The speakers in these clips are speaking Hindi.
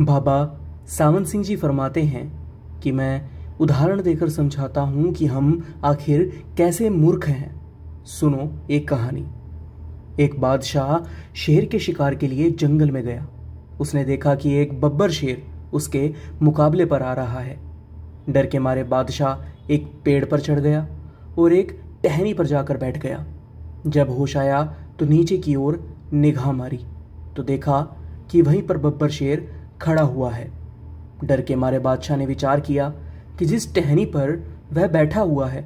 बाबा सावन सिंह जी फरमाते हैं कि मैं उदाहरण देकर समझाता हूँ कि हम आखिर कैसे मूर्ख हैं सुनो एक कहानी एक बादशाह शेर के शिकार के लिए जंगल में गया उसने देखा कि एक बब्बर शेर उसके मुकाबले पर आ रहा है डर के मारे बादशाह एक पेड़ पर चढ़ गया और एक टहनी पर जाकर बैठ गया जब होश आया तो नीचे की ओर निगाह मारी तो देखा कि वहीं पर बब्बर शेर खड़ा हुआ है डर के मारे बादशाह ने विचार किया कि जिस टहनी पर वह बैठा हुआ है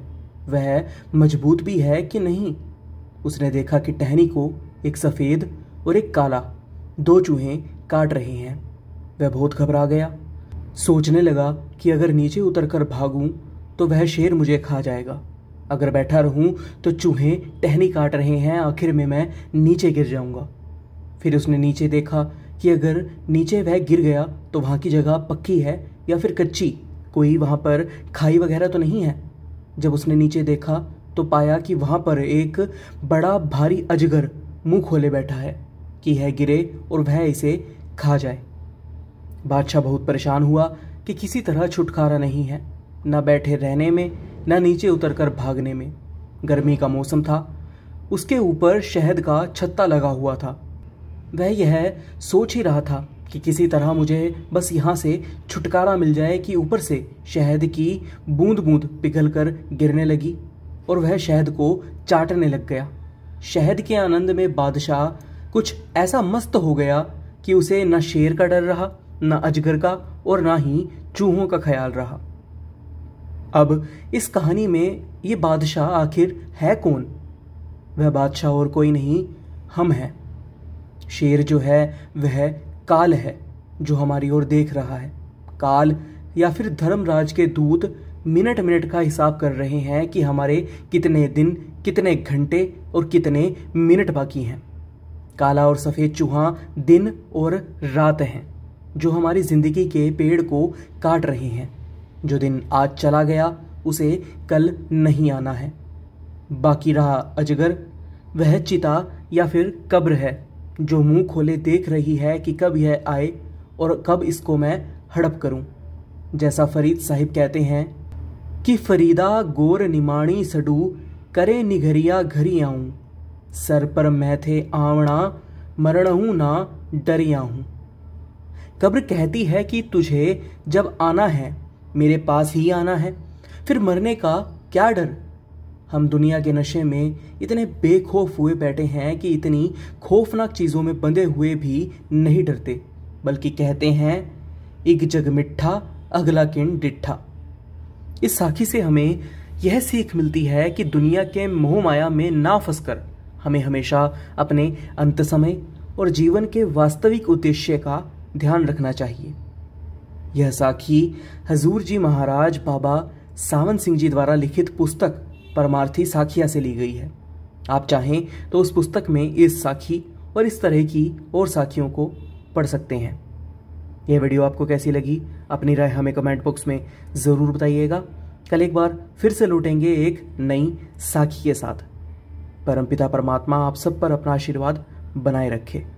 वह मजबूत भी है कि नहीं उसने देखा कि टहनी को एक सफ़ेद और एक काला दो चूहे काट रहे हैं वह बहुत घबरा गया सोचने लगा कि अगर नीचे उतरकर भागूं तो वह शेर मुझे खा जाएगा अगर बैठा रहूं तो चूहे टहनी काट रहे हैं आखिर में मैं नीचे गिर जाऊंगा फिर उसने नीचे देखा कि अगर नीचे वह गिर गया तो वहाँ की जगह पक्की है या फिर कच्ची कोई वहाँ पर खाई वगैरह तो नहीं है जब उसने नीचे देखा तो पाया कि वहाँ पर एक बड़ा भारी अजगर मुंह खोले बैठा है कि यह गिरे और वह इसे खा जाए बादशाह बहुत परेशान हुआ कि किसी तरह छुटकारा नहीं है न बैठे रहने में न नीचे उतरकर भागने में गर्मी का मौसम था उसके ऊपर शहद का छत्ता लगा हुआ था वह यह सोच ही रहा था कि किसी तरह मुझे बस यहाँ से छुटकारा मिल जाए कि ऊपर से शहद की बूंद बूंद पिघल कर गिरने लगी और वह शहद को चाटने लग गया शहद के आनंद में बादशाह कुछ ऐसा मस्त हो गया कि उसे न शेर का डर रहा न अजगर का और ना ही चूहों का ख्याल रहा अब इस कहानी में ये बादशाह आखिर है कौन वह बादशाह और कोई नहीं हम हैं शेर जो है वह काल है जो हमारी ओर देख रहा है काल या फिर धर्मराज के दूत मिनट मिनट का हिसाब कर रहे हैं कि हमारे कितने दिन कितने घंटे और कितने मिनट बाकी हैं काला और सफ़ेद चूहा दिन और रात हैं जो हमारी ज़िंदगी के पेड़ को काट रहे हैं जो दिन आज चला गया उसे कल नहीं आना है बाकी रहा अजगर वह चिता या फिर कब्र है जो मुंह खोले देख रही है कि कब यह आए और कब इसको मैं हड़प करूं। जैसा फरीद साहिब कहते हैं कि फरीदा गोर निमाणी सडू करे निघरिया घरी आऊं सर पर मैं थे आवणा मरणहूँ ना डरिया हूं कब्र कहती है कि तुझे जब आना है मेरे पास ही आना है फिर मरने का क्या डर हम दुनिया के नशे में इतने बेखौफ हुए बैठे हैं कि इतनी खौफनाक चीज़ों में बंधे हुए भी नहीं डरते बल्कि कहते हैं एक जग मिठा अगला किन डिठा इस साखी से हमें यह सीख मिलती है कि दुनिया के मोह माया में ना फंसकर हमें हमेशा अपने अंत समय और जीवन के वास्तविक उद्देश्य का ध्यान रखना चाहिए यह साखी हजूर जी महाराज बाबा सावन सिंह जी द्वारा लिखित पुस्तक परमार्थी साखिया से ली गई है आप चाहें तो उस पुस्तक में इस साखी और इस तरह की और साखियों को पढ़ सकते हैं यह वीडियो आपको कैसी लगी अपनी राय हमें कमेंट बॉक्स में ज़रूर बताइएगा कल एक बार फिर से लौटेंगे एक नई साखी के साथ परमपिता परमात्मा आप सब पर अपना आशीर्वाद बनाए रखे